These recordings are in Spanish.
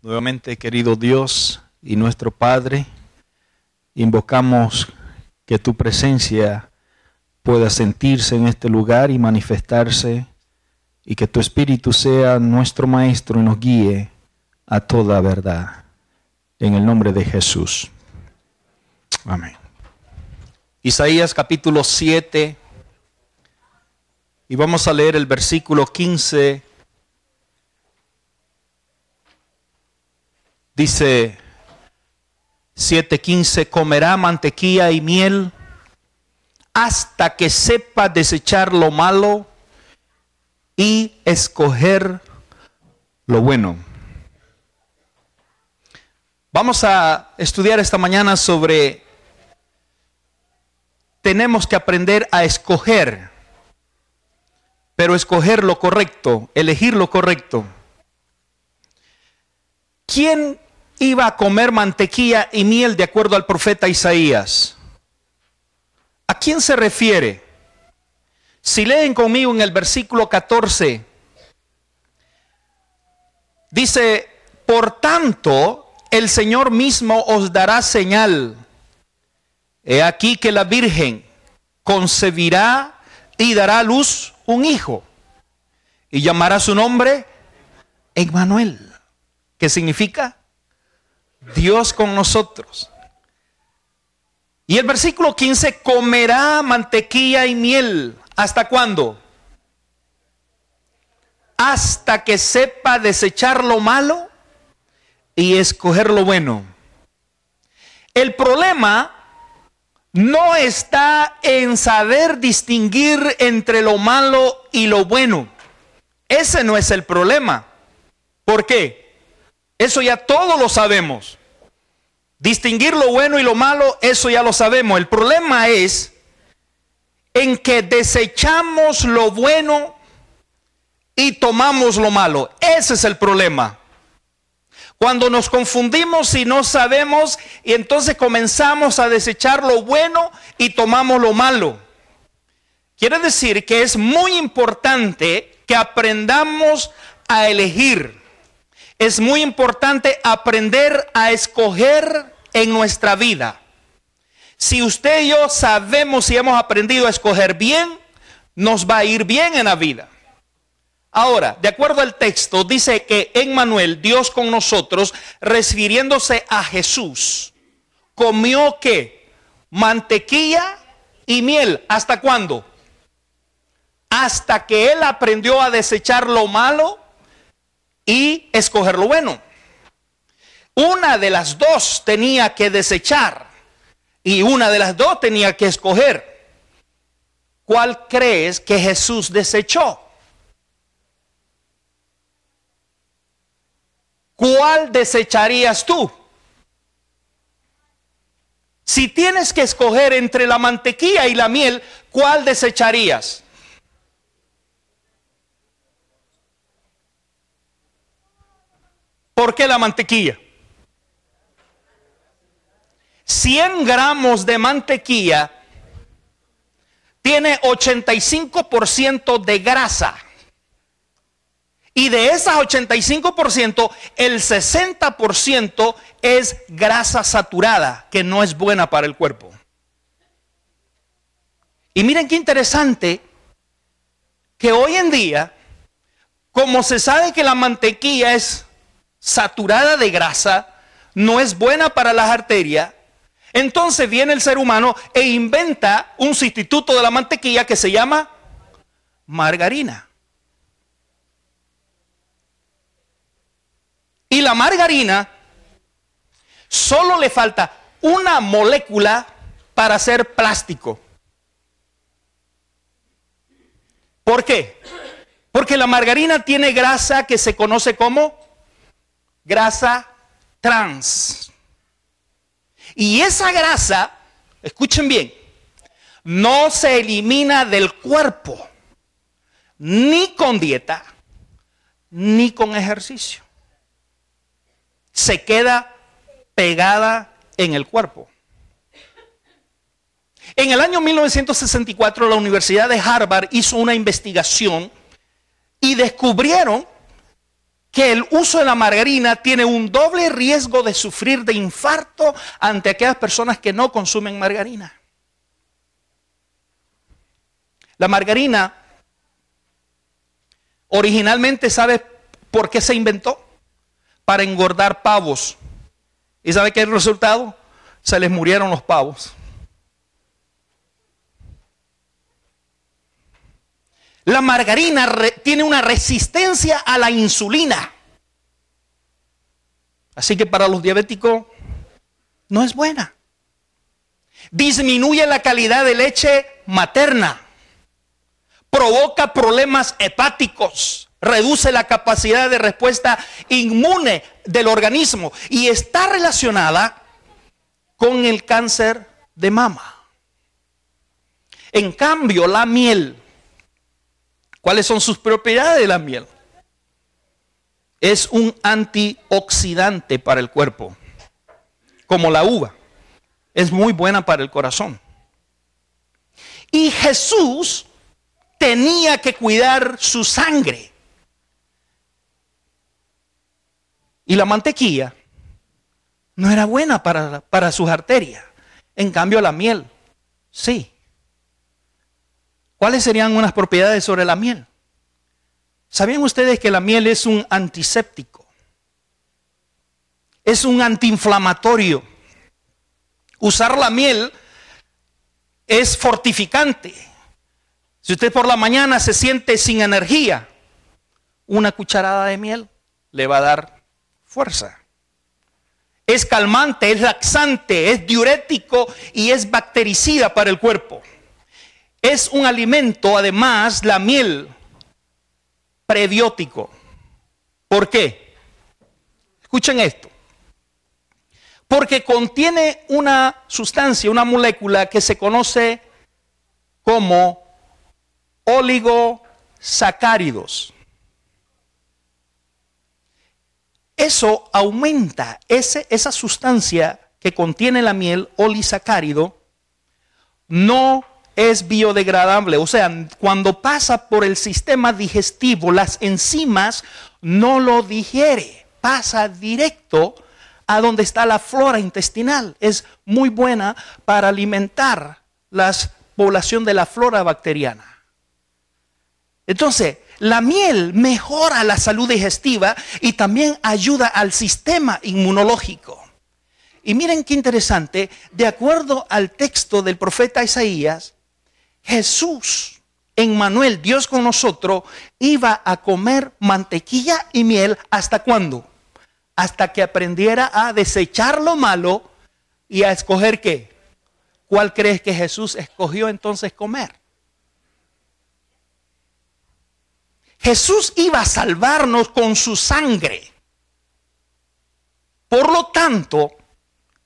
Nuevamente, querido Dios y nuestro Padre, invocamos que tu presencia pueda sentirse en este lugar y manifestarse y que tu Espíritu sea nuestro Maestro y nos guíe a toda verdad. En el nombre de Jesús. Amén. Isaías capítulo 7 y vamos a leer el versículo 15 Dice 7.15, comerá mantequilla y miel hasta que sepa desechar lo malo y escoger lo bueno. Vamos a estudiar esta mañana sobre tenemos que aprender a escoger, pero escoger lo correcto, elegir lo correcto. ¿Quién iba a comer mantequilla y miel de acuerdo al profeta Isaías. ¿A quién se refiere? Si leen conmigo en el versículo 14, dice, por tanto, el Señor mismo os dará señal. He aquí que la Virgen concebirá y dará a luz un hijo y llamará su nombre Emmanuel, que significa Dios con nosotros. Y el versículo 15, comerá mantequilla y miel. ¿Hasta cuándo? Hasta que sepa desechar lo malo y escoger lo bueno. El problema no está en saber distinguir entre lo malo y lo bueno. Ese no es el problema. ¿Por qué? Eso ya todos lo sabemos. Distinguir lo bueno y lo malo, eso ya lo sabemos. El problema es en que desechamos lo bueno y tomamos lo malo. Ese es el problema. Cuando nos confundimos y no sabemos, y entonces comenzamos a desechar lo bueno y tomamos lo malo. Quiere decir que es muy importante que aprendamos a elegir es muy importante aprender a escoger en nuestra vida. Si usted y yo sabemos si hemos aprendido a escoger bien, nos va a ir bien en la vida. Ahora, de acuerdo al texto, dice que en Manuel, Dios con nosotros, refiriéndose a Jesús, comió qué? Mantequilla y miel. ¿Hasta cuándo? Hasta que él aprendió a desechar lo malo y escoger lo bueno. Una de las dos tenía que desechar y una de las dos tenía que escoger. ¿Cuál crees que Jesús desechó? ¿Cuál desecharías tú? Si tienes que escoger entre la mantequilla y la miel, ¿cuál desecharías? ¿Por qué la mantequilla? 100 gramos de mantequilla tiene 85% de grasa. Y de esas 85%, el 60% es grasa saturada, que no es buena para el cuerpo. Y miren qué interesante que hoy en día, como se sabe que la mantequilla es saturada de grasa, no es buena para las arterias, entonces viene el ser humano e inventa un sustituto de la mantequilla que se llama margarina. Y la margarina solo le falta una molécula para ser plástico. ¿Por qué? Porque la margarina tiene grasa que se conoce como grasa trans. Y esa grasa, escuchen bien, no se elimina del cuerpo ni con dieta ni con ejercicio. Se queda pegada en el cuerpo. En el año 1964 la Universidad de Harvard hizo una investigación y descubrieron que el uso de la margarina tiene un doble riesgo de sufrir de infarto ante aquellas personas que no consumen margarina. La margarina originalmente, ¿sabes por qué se inventó? Para engordar pavos. ¿Y sabe qué es el resultado? Se les murieron los pavos. La margarina tiene una resistencia a la insulina. Así que para los diabéticos no es buena. Disminuye la calidad de leche materna. Provoca problemas hepáticos. Reduce la capacidad de respuesta inmune del organismo. Y está relacionada con el cáncer de mama. En cambio, la miel ¿Cuáles son sus propiedades de la miel? Es un antioxidante para el cuerpo, como la uva. Es muy buena para el corazón. Y Jesús tenía que cuidar su sangre. Y la mantequilla no era buena para, para sus arterias. En cambio, la miel, sí. ¿Cuáles serían unas propiedades sobre la miel? ¿Sabían ustedes que la miel es un antiséptico? Es un antiinflamatorio. Usar la miel es fortificante. Si usted por la mañana se siente sin energía, una cucharada de miel le va a dar fuerza. Es calmante, es laxante, es diurético y es bactericida para el cuerpo. Es un alimento, además, la miel prebiótico. ¿Por qué? Escuchen esto. Porque contiene una sustancia, una molécula que se conoce como oligosacáridos. Eso aumenta, ese, esa sustancia que contiene la miel, olisacárido, no es biodegradable, o sea, cuando pasa por el sistema digestivo, las enzimas no lo digiere, pasa directo a donde está la flora intestinal. Es muy buena para alimentar la población de la flora bacteriana. Entonces, la miel mejora la salud digestiva y también ayuda al sistema inmunológico. Y miren qué interesante, de acuerdo al texto del profeta Isaías, Jesús, en Manuel, Dios con nosotros, iba a comer mantequilla y miel hasta cuándo? Hasta que aprendiera a desechar lo malo y a escoger qué. ¿Cuál crees que Jesús escogió entonces comer? Jesús iba a salvarnos con su sangre. Por lo tanto,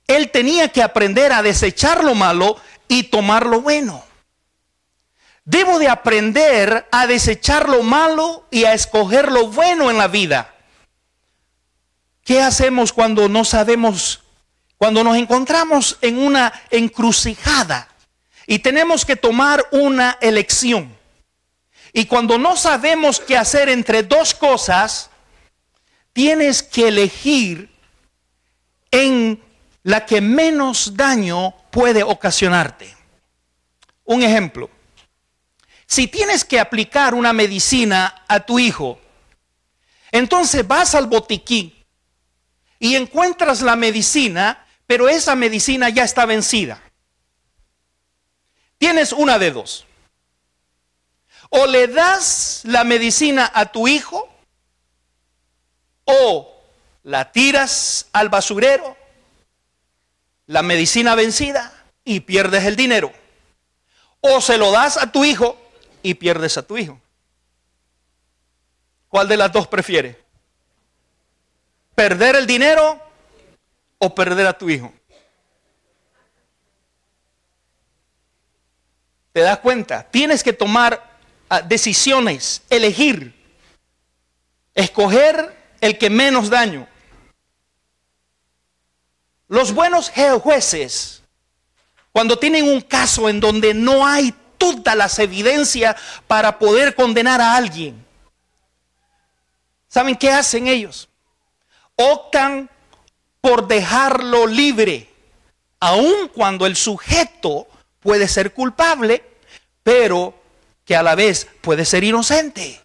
él tenía que aprender a desechar lo malo y tomar lo bueno. Debo de aprender a desechar lo malo y a escoger lo bueno en la vida. ¿Qué hacemos cuando no sabemos, cuando nos encontramos en una encrucijada y tenemos que tomar una elección? Y cuando no sabemos qué hacer entre dos cosas, tienes que elegir en la que menos daño puede ocasionarte. Un ejemplo. Si tienes que aplicar una medicina a tu hijo, entonces vas al botiquín y encuentras la medicina, pero esa medicina ya está vencida. Tienes una de dos. O le das la medicina a tu hijo, o la tiras al basurero, la medicina vencida, y pierdes el dinero. O se lo das a tu hijo y pierdes a tu hijo. ¿Cuál de las dos prefiere? ¿Perder el dinero o perder a tu hijo? ¿Te das cuenta? Tienes que tomar ah, decisiones, elegir, escoger el que menos daño. Los buenos jueces, cuando tienen un caso en donde no hay las evidencias para poder condenar a alguien. ¿Saben qué hacen ellos? Optan por dejarlo libre, aun cuando el sujeto puede ser culpable, pero que a la vez puede ser inocente.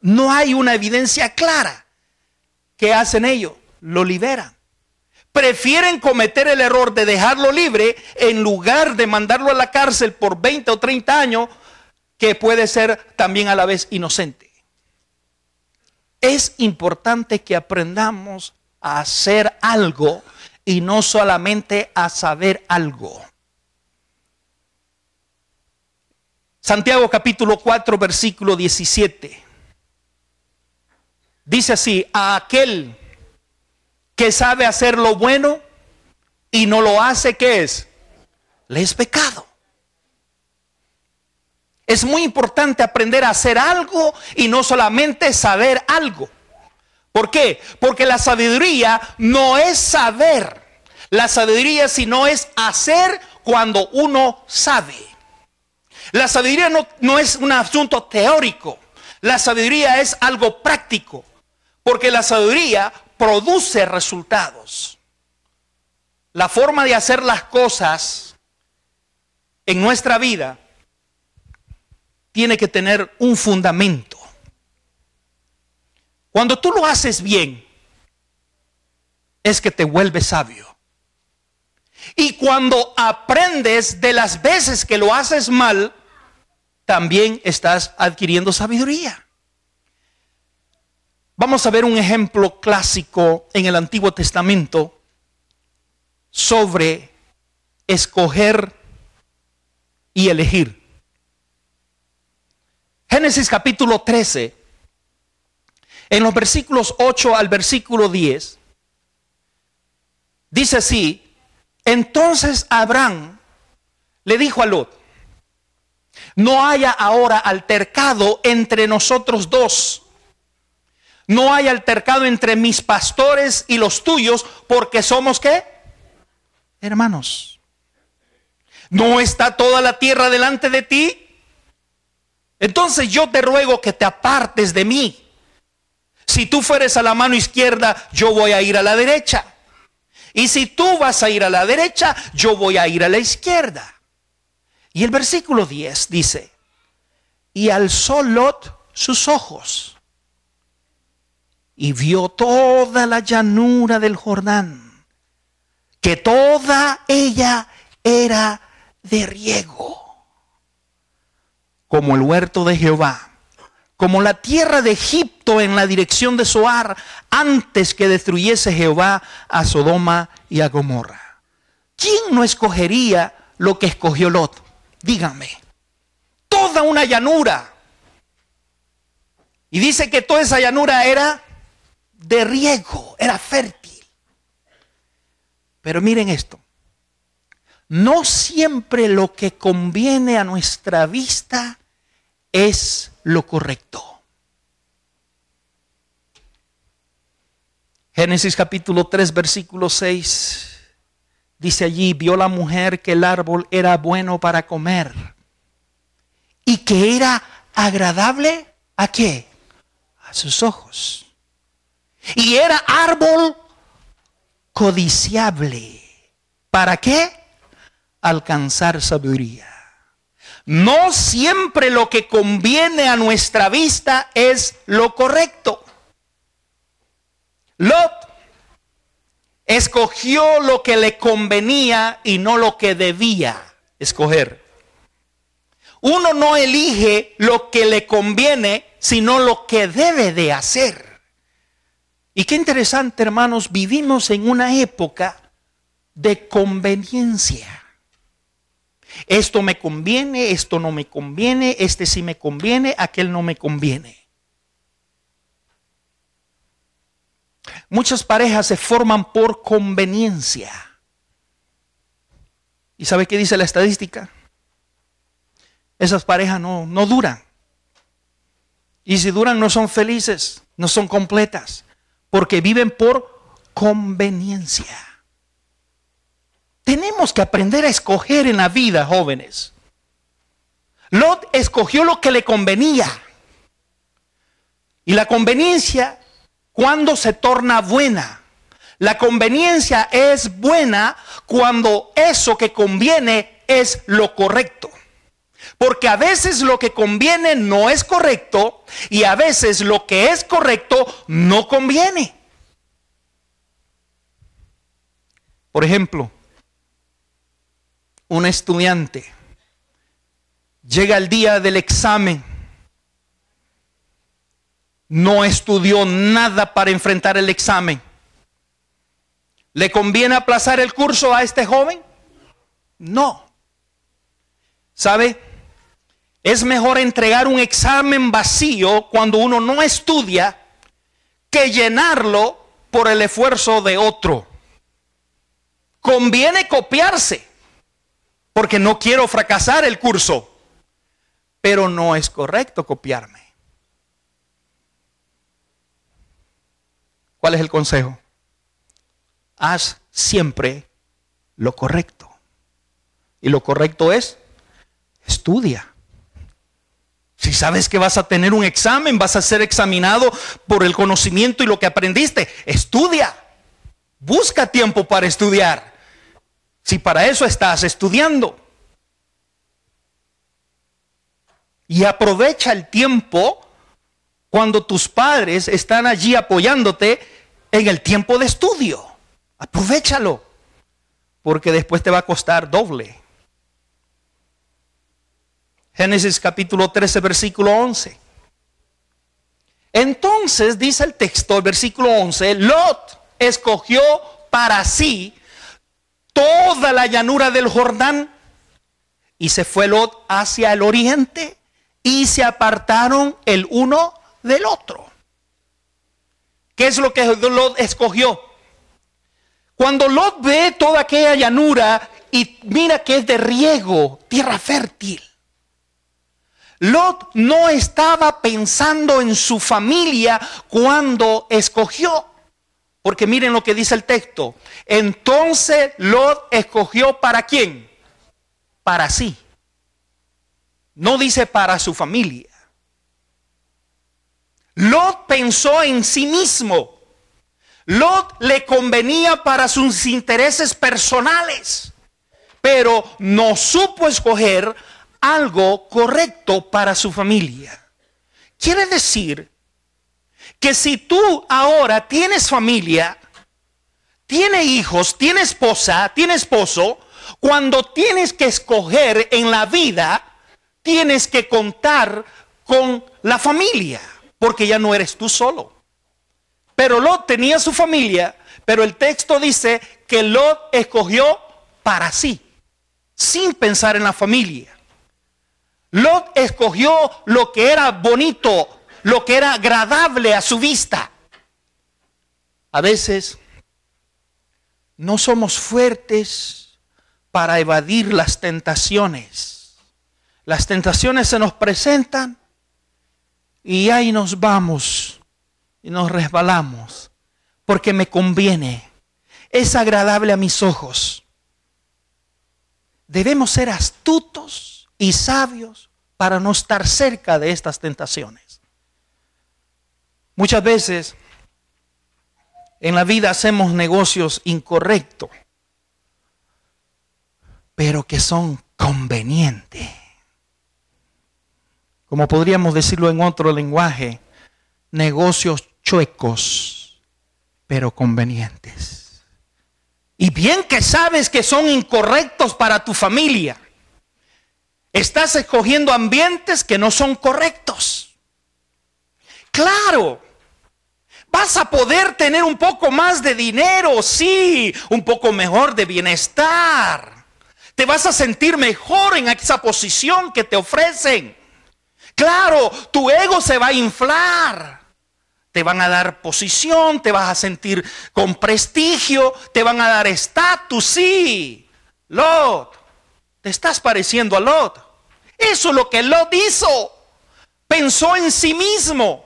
No hay una evidencia clara. ¿Qué hacen ellos? Lo liberan prefieren cometer el error de dejarlo libre en lugar de mandarlo a la cárcel por 20 o 30 años, que puede ser también a la vez inocente. Es importante que aprendamos a hacer algo y no solamente a saber algo. Santiago capítulo 4 versículo 17. Dice así, a aquel que sabe hacer lo bueno y no lo hace, ¿qué es? Le es pecado. Es muy importante aprender a hacer algo y no solamente saber algo. ¿Por qué? Porque la sabiduría no es saber. La sabiduría sino es hacer cuando uno sabe. La sabiduría no, no es un asunto teórico. La sabiduría es algo práctico. Porque la sabiduría produce resultados. La forma de hacer las cosas en nuestra vida tiene que tener un fundamento. Cuando tú lo haces bien, es que te vuelves sabio. Y cuando aprendes de las veces que lo haces mal, también estás adquiriendo sabiduría. Vamos a ver un ejemplo clásico en el Antiguo Testamento sobre escoger y elegir. Génesis capítulo 13, en los versículos 8 al versículo 10, dice así, entonces Abraham le dijo a Lot, no haya ahora altercado entre nosotros dos no hay altercado entre mis pastores y los tuyos, porque somos qué? Hermanos. ¿No está toda la tierra delante de ti? Entonces yo te ruego que te apartes de mí. Si tú fueres a la mano izquierda, yo voy a ir a la derecha. Y si tú vas a ir a la derecha, yo voy a ir a la izquierda. Y el versículo 10 dice, y alzó Lot sus ojos y vio toda la llanura del Jordán, que toda ella era de riego, como el huerto de Jehová, como la tierra de Egipto en la dirección de Soar, antes que destruyese Jehová a Sodoma y a Gomorra. ¿Quién no escogería lo que escogió Lot? Dígame, toda una llanura. Y dice que toda esa llanura era de riego, era fértil. Pero miren esto, no siempre lo que conviene a nuestra vista es lo correcto. Génesis capítulo 3, versículo 6. Dice allí, vio la mujer que el árbol era bueno para comer y que era agradable a qué? A sus ojos y era árbol codiciable. ¿Para qué? Alcanzar sabiduría. No siempre lo que conviene a nuestra vista es lo correcto. Lot escogió lo que le convenía y no lo que debía escoger. Uno no elige lo que le conviene, sino lo que debe de hacer. Y qué interesante, hermanos, vivimos en una época de conveniencia. Esto me conviene, esto no me conviene, este sí me conviene, aquel no me conviene. Muchas parejas se forman por conveniencia. ¿Y sabe qué dice la estadística? Esas parejas no, no duran. Y si duran no son felices, no son completas porque viven por conveniencia. Tenemos que aprender a escoger en la vida, jóvenes. Lot escogió lo que le convenía. Y la conveniencia, cuando se torna buena? La conveniencia es buena cuando eso que conviene es lo correcto. Porque a veces lo que conviene no es correcto y a veces lo que es correcto no conviene. Por ejemplo, un estudiante llega el día del examen, no estudió nada para enfrentar el examen. ¿Le conviene aplazar el curso a este joven? No. ¿Sabe? Es mejor entregar un examen vacío cuando uno no estudia que llenarlo por el esfuerzo de otro. Conviene copiarse porque no quiero fracasar el curso, pero no es correcto copiarme. ¿Cuál es el consejo? Haz siempre lo correcto. Y lo correcto es, estudia. Si sabes que vas a tener un examen, vas a ser examinado por el conocimiento y lo que aprendiste, estudia. Busca tiempo para estudiar. Si para eso estás estudiando. Y aprovecha el tiempo cuando tus padres están allí apoyándote en el tiempo de estudio. Aprovechalo. Porque después te va a costar doble Génesis capítulo 13, versículo 11. Entonces dice el texto, el versículo 11, Lot escogió para sí toda la llanura del Jordán y se fue Lot hacia el oriente y se apartaron el uno del otro. ¿Qué es lo que Lot escogió? Cuando Lot ve toda aquella llanura y mira que es de riego, tierra fértil, Lot no estaba pensando en su familia cuando escogió. Porque miren lo que dice el texto. Entonces Lot escogió para quién? Para sí. No dice para su familia. Lot pensó en sí mismo. Lot le convenía para sus intereses personales, pero no supo escoger algo correcto para su familia. Quiere decir que si tú ahora tienes familia, tiene hijos, tiene esposa, tiene esposo, cuando tienes que escoger en la vida, tienes que contar con la familia, porque ya no eres tú solo. Pero Lot tenía su familia, pero el texto dice que Lot escogió para sí, sin pensar en la familia. Lot escogió lo que era bonito, lo que era agradable a su vista. A veces no somos fuertes para evadir las tentaciones. Las tentaciones se nos presentan y ahí nos vamos y nos resbalamos porque me conviene. Es agradable a mis ojos. Debemos ser astutos y sabios para no estar cerca de estas tentaciones. Muchas veces en la vida hacemos negocios incorrectos, pero que son convenientes. Como podríamos decirlo en otro lenguaje, negocios chuecos, pero convenientes. Y bien que sabes que son incorrectos para tu familia, Estás escogiendo ambientes que no son correctos. Claro, vas a poder tener un poco más de dinero, sí, un poco mejor de bienestar. Te vas a sentir mejor en esa posición que te ofrecen. Claro, tu ego se va a inflar. Te van a dar posición, te vas a sentir con prestigio, te van a dar estatus, sí. Lot, te estás pareciendo a Lot. Eso es lo que lo hizo. Pensó en sí mismo.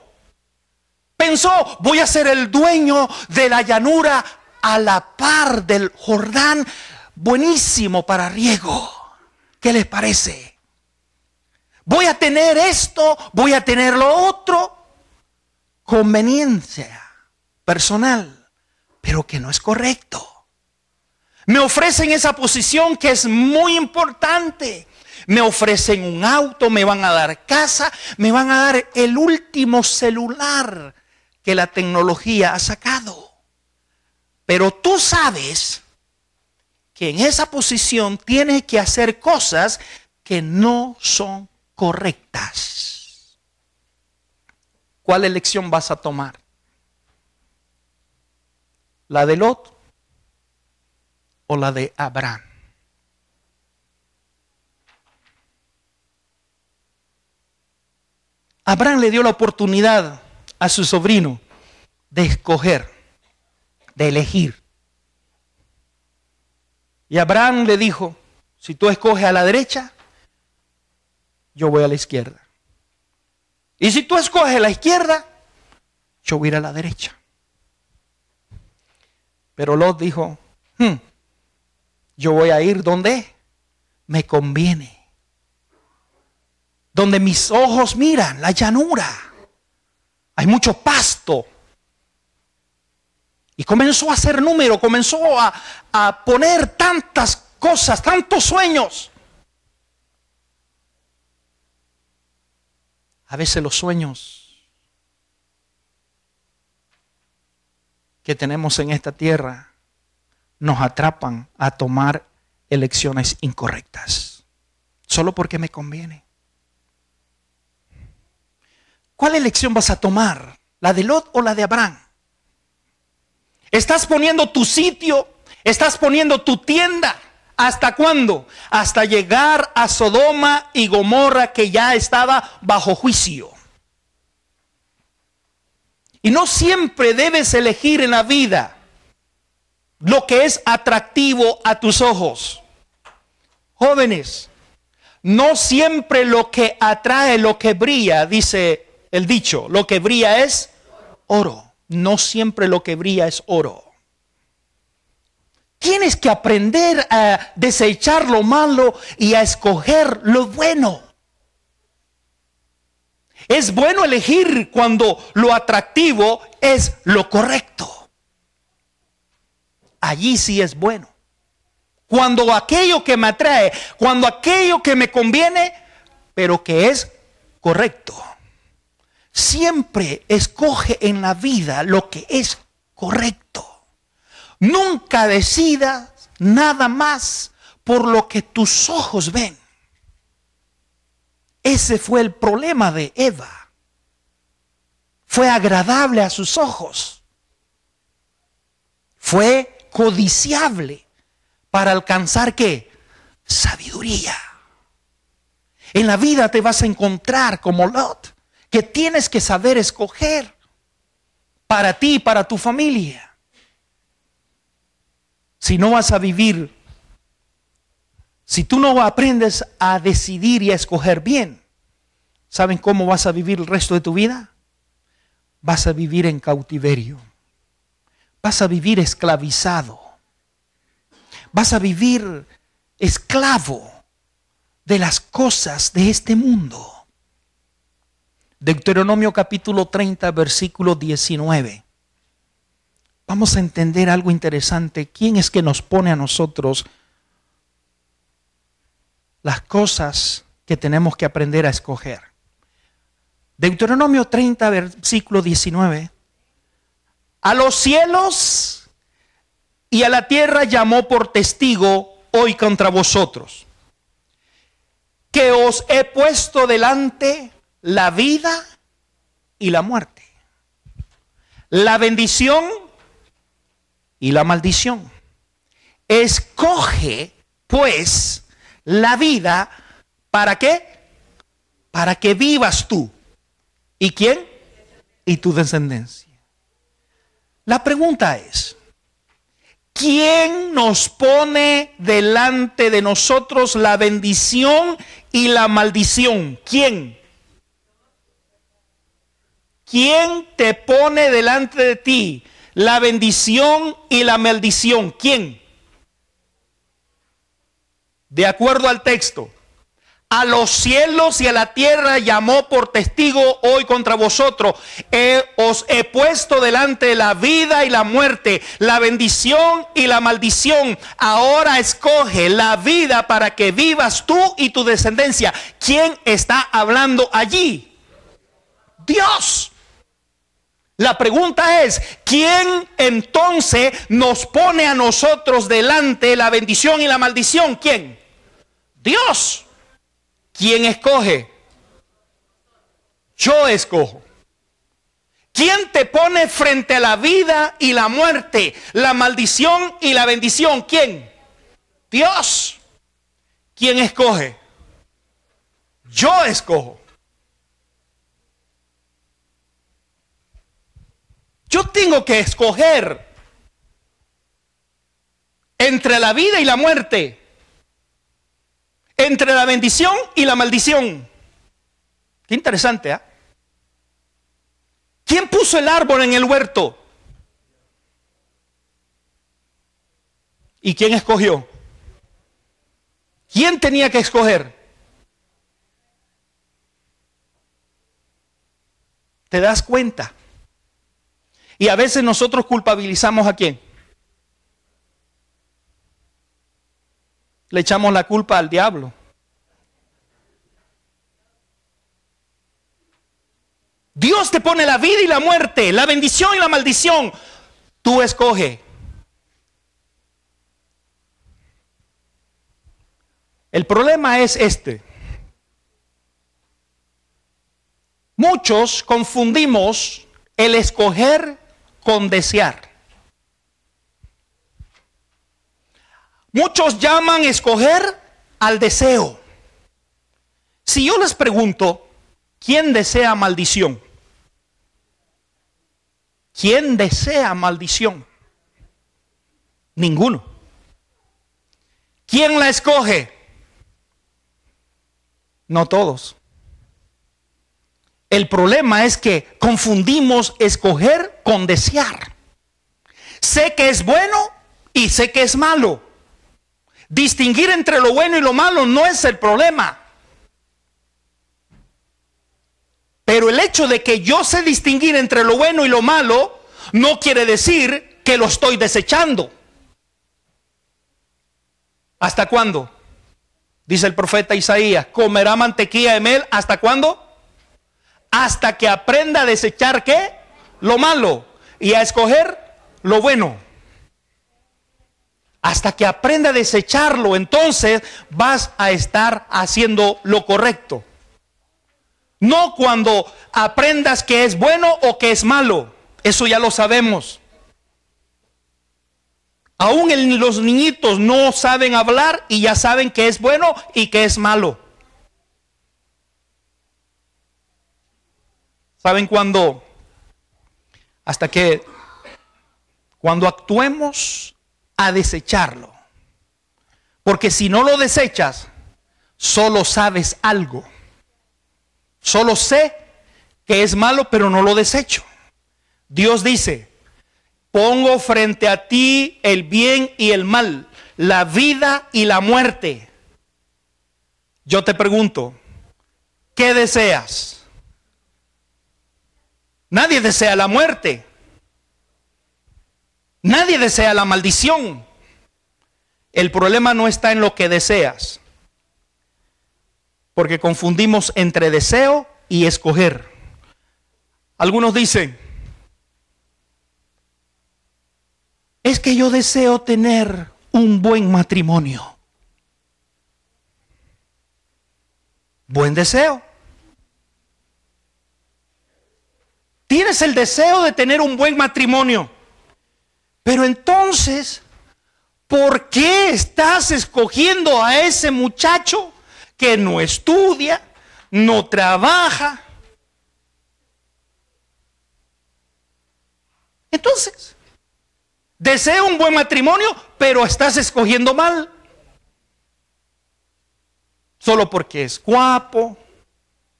Pensó, voy a ser el dueño de la llanura a la par del Jordán, buenísimo para riego. ¿Qué les parece? Voy a tener esto, voy a tener lo otro. Conveniencia personal, pero que no es correcto. Me ofrecen esa posición que es muy importante me ofrecen un auto, me van a dar casa, me van a dar el último celular que la tecnología ha sacado. Pero tú sabes que en esa posición tienes que hacer cosas que no son correctas. ¿Cuál elección vas a tomar? ¿La de Lot o la de Abraham? Abraham le dio la oportunidad a su sobrino de escoger, de elegir. Y Abraham le dijo, si tú escoges a la derecha, yo voy a la izquierda. Y si tú escoges a la izquierda, yo voy a ir a la derecha. Pero Lot dijo, hmm, yo voy a ir donde me conviene donde mis ojos miran, la llanura. Hay mucho pasto. Y comenzó a hacer número, comenzó a, a poner tantas cosas, tantos sueños. A veces los sueños que tenemos en esta tierra nos atrapan a tomar elecciones incorrectas, solo porque me conviene. ¿Cuál elección vas a tomar? ¿La de Lot o la de Abraham? Estás poniendo tu sitio, estás poniendo tu tienda. ¿Hasta cuándo? Hasta llegar a Sodoma y Gomorra que ya estaba bajo juicio. Y no siempre debes elegir en la vida lo que es atractivo a tus ojos. Jóvenes, no siempre lo que atrae, lo que brilla, dice el dicho, lo que brilla es oro. No siempre lo que brilla es oro. Tienes que aprender a desechar lo malo y a escoger lo bueno. Es bueno elegir cuando lo atractivo es lo correcto. Allí sí es bueno. Cuando aquello que me atrae, cuando aquello que me conviene, pero que es correcto siempre escoge en la vida lo que es correcto. Nunca decidas nada más por lo que tus ojos ven. Ese fue el problema de Eva. Fue agradable a sus ojos. Fue codiciable para alcanzar qué? Sabiduría. En la vida te vas a encontrar como Lot que tienes que saber escoger para ti y para tu familia. Si no vas a vivir, si tú no aprendes a decidir y a escoger bien, ¿saben cómo vas a vivir el resto de tu vida? Vas a vivir en cautiverio. Vas a vivir esclavizado. Vas a vivir esclavo de las cosas de este mundo. Deuteronomio capítulo 30, versículo 19. Vamos a entender algo interesante. ¿Quién es que nos pone a nosotros las cosas que tenemos que aprender a escoger? Deuteronomio 30, versículo 19. A los cielos y a la tierra llamó por testigo hoy contra vosotros, que os he puesto delante la vida y la muerte, la bendición y la maldición. Escoge, pues, la vida para qué? Para que vivas tú. ¿Y quién? Y tu descendencia. La pregunta es, ¿quién nos pone delante de nosotros la bendición y la maldición? ¿Quién? ¿Quién te pone delante de ti la bendición y la maldición? ¿Quién? De acuerdo al texto, a los cielos y a la tierra llamó por testigo hoy contra vosotros. os he puesto delante la vida y la muerte, la bendición y la maldición. Ahora escoge la vida para que vivas tú y tu descendencia. ¿Quién está hablando allí? Dios. La pregunta es, ¿quién entonces nos pone a nosotros delante la bendición y la maldición? ¿Quién? Dios. ¿Quién escoge? Yo escojo. ¿Quién te pone frente a la vida y la muerte, la maldición y la bendición? ¿Quién? Dios. ¿Quién escoge? Yo escojo. Yo tengo que escoger entre la vida y la muerte, entre la bendición y la maldición. Qué interesante, ¿ah? ¿Quién puso el árbol en el huerto? ¿Y quién escogió? ¿Quién tenía que escoger? ¿Te das cuenta? Y a veces nosotros culpabilizamos a quién. Le echamos la culpa al diablo. Dios te pone la vida y la muerte, la bendición y la maldición. Tú escoge. El problema es este. Muchos confundimos el escoger con desear. Muchos llaman escoger al deseo. Si yo les pregunto, ¿quién desea maldición? ¿Quién desea maldición? Ninguno. ¿Quién la escoge? No todos. El problema es que confundimos escoger con desear. Sé que es bueno y sé que es malo. Distinguir entre lo bueno y lo malo no es el problema. Pero el hecho de que yo sé distinguir entre lo bueno y lo malo no quiere decir que lo estoy desechando. ¿Hasta cuándo? Dice el profeta Isaías, comerá mantequilla de mel. ¿Hasta cuándo? hasta que aprenda a desechar qué? Lo malo y a escoger lo bueno. Hasta que aprenda a desecharlo, entonces vas a estar haciendo lo correcto. No cuando aprendas que es bueno o que es malo. Eso ya lo sabemos. Aún los niñitos no saben hablar y ya saben que es bueno y que es malo. ¿Saben cuándo? Hasta que cuando actuemos a desecharlo. Porque si no lo desechas, solo sabes algo. Solo sé que es malo, pero no lo desecho. Dios dice, pongo frente a ti el bien y el mal, la vida y la muerte. Yo te pregunto, ¿qué deseas? Nadie desea la muerte. Nadie desea la maldición. El problema no está en lo que deseas. Porque confundimos entre deseo y escoger. Algunos dicen, es que yo deseo tener un buen matrimonio. Buen deseo. Tienes el deseo de tener un buen matrimonio. Pero entonces, ¿por qué estás escogiendo a ese muchacho que no estudia, no trabaja? Entonces, deseo un buen matrimonio, pero estás escogiendo mal. Solo porque es guapo,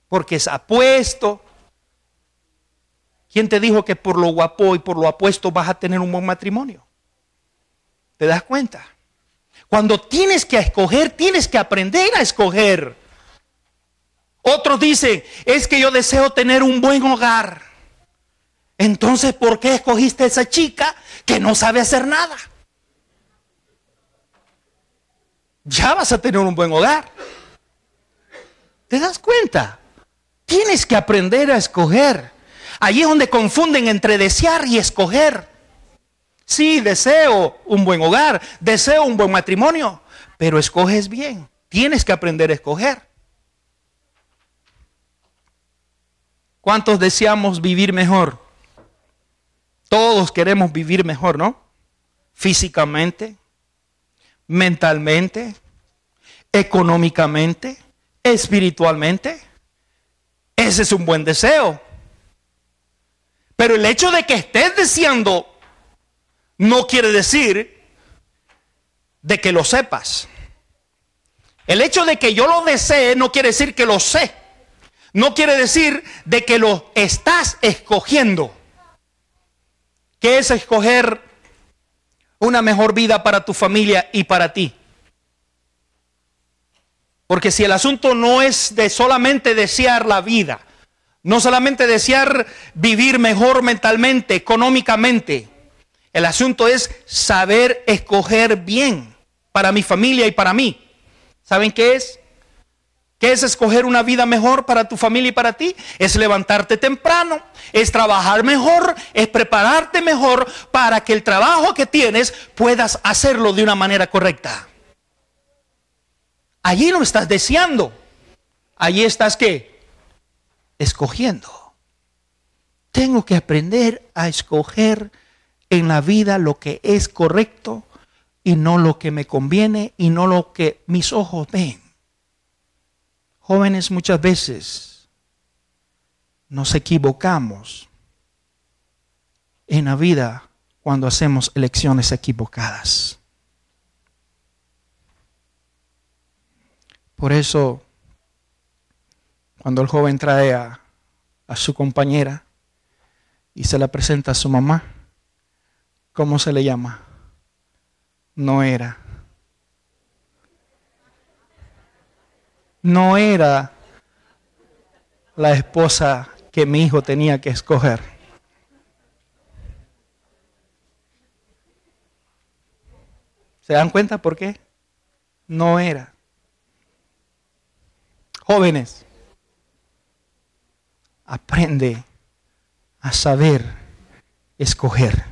porque es apuesto, ¿Quién te dijo que por lo guapo y por lo apuesto vas a tener un buen matrimonio? ¿Te das cuenta? Cuando tienes que escoger, tienes que aprender a escoger. Otros dicen, es que yo deseo tener un buen hogar. Entonces, ¿por qué escogiste a esa chica que no sabe hacer nada? Ya vas a tener un buen hogar. ¿Te das cuenta? Tienes que aprender a escoger. Allí es donde confunden entre desear y escoger. Sí, deseo un buen hogar, deseo un buen matrimonio, pero escoges bien. Tienes que aprender a escoger. ¿Cuántos deseamos vivir mejor? Todos queremos vivir mejor, ¿no? Físicamente, mentalmente, económicamente, espiritualmente. Ese es un buen deseo. Pero el hecho de que estés deseando no quiere decir de que lo sepas. El hecho de que yo lo desee no quiere decir que lo sé. No quiere decir de que lo estás escogiendo. Que es escoger una mejor vida para tu familia y para ti? Porque si el asunto no es de solamente desear la vida, no solamente desear vivir mejor mentalmente, económicamente. El asunto es saber escoger bien para mi familia y para mí. ¿Saben qué es? ¿Qué es escoger una vida mejor para tu familia y para ti? Es levantarte temprano, es trabajar mejor, es prepararte mejor para que el trabajo que tienes puedas hacerlo de una manera correcta. Allí no estás deseando. Allí estás qué? escogiendo. Tengo que aprender a escoger en la vida lo que es correcto y no lo que me conviene y no lo que mis ojos ven. Jóvenes muchas veces nos equivocamos en la vida cuando hacemos elecciones equivocadas. Por eso cuando el joven trae a, su compañera y se la presenta a su mamá, ¿cómo se le llama? No era. No era la esposa que mi hijo tenía que escoger. ¿Se dan cuenta por qué? No era. Jóvenes, aprende a saber escoger.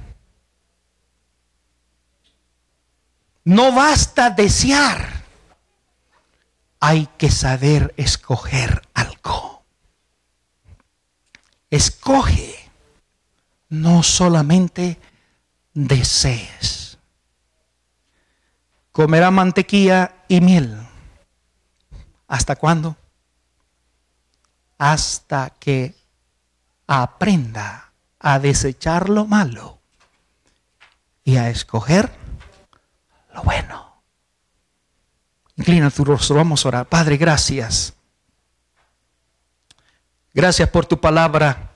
No basta desear, hay que saber escoger algo. Escoge, no solamente desees. Comerá mantequilla y miel. ¿Hasta cuándo? hasta que aprenda a desechar lo malo y a escoger lo bueno. Inclina tu rostro, vamos a orar. Padre, gracias. Gracias por tu palabra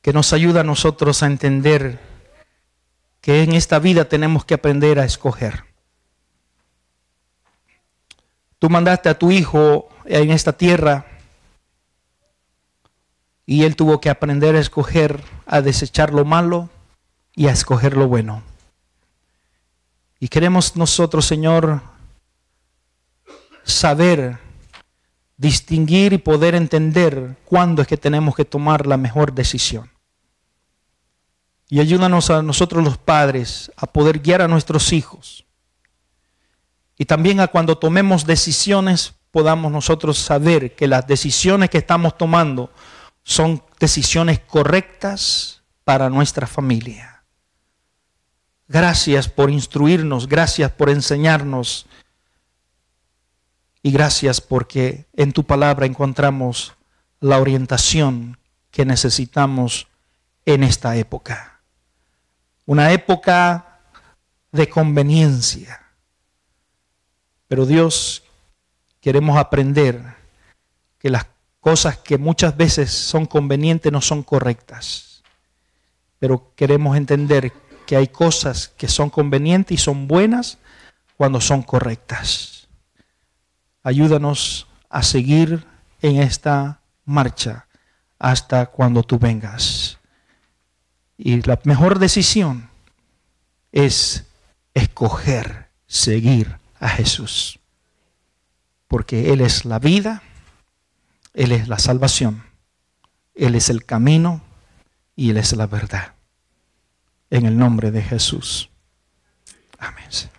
que nos ayuda a nosotros a entender que en esta vida tenemos que aprender a escoger. Tú mandaste a tu Hijo en esta tierra y él tuvo que aprender a escoger, a desechar lo malo y a escoger lo bueno. Y queremos nosotros, Señor, saber, distinguir y poder entender cuándo es que tenemos que tomar la mejor decisión. Y ayúdanos a nosotros los padres a poder guiar a nuestros hijos. Y también a cuando tomemos decisiones podamos nosotros saber que las decisiones que estamos tomando son decisiones correctas para nuestra familia. Gracias por instruirnos, gracias por enseñarnos y gracias porque en tu palabra encontramos la orientación que necesitamos en esta época. Una época de conveniencia. Pero Dios, queremos aprender que las cosas que muchas veces son convenientes no son correctas. Pero queremos entender que hay cosas que son convenientes y son buenas cuando son correctas. Ayúdanos a seguir en esta marcha hasta cuando tú vengas. Y la mejor decisión es escoger seguir a Jesús, porque Él es la vida él es la salvación, Él es el camino y Él es la verdad. En el nombre de Jesús. Amén.